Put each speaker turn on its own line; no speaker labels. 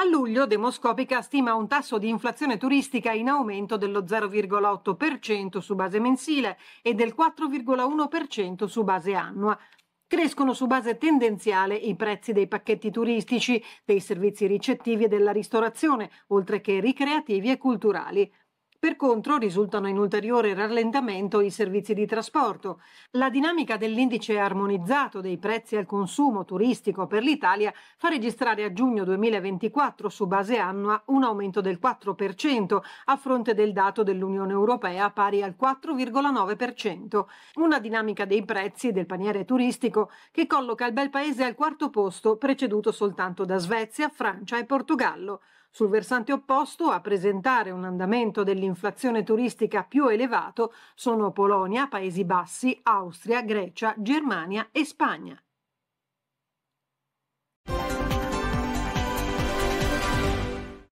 A luglio Demoscopica stima un tasso di inflazione turistica in aumento dello 0,8% su base mensile e del 4,1% su base annua. Crescono su base tendenziale i prezzi dei pacchetti turistici, dei servizi ricettivi e della ristorazione, oltre che ricreativi e culturali. Per contro risultano in ulteriore rallentamento i servizi di trasporto. La dinamica dell'indice armonizzato dei prezzi al consumo turistico per l'Italia fa registrare a giugno 2024 su base annua un aumento del 4% a fronte del dato dell'Unione Europea pari al 4,9%. Una dinamica dei prezzi del paniere turistico che colloca il bel paese al quarto posto preceduto soltanto da Svezia, Francia e Portogallo sul versante opposto a presentare un andamento dell'inflazione turistica più elevato sono Polonia, Paesi Bassi, Austria, Grecia, Germania e Spagna.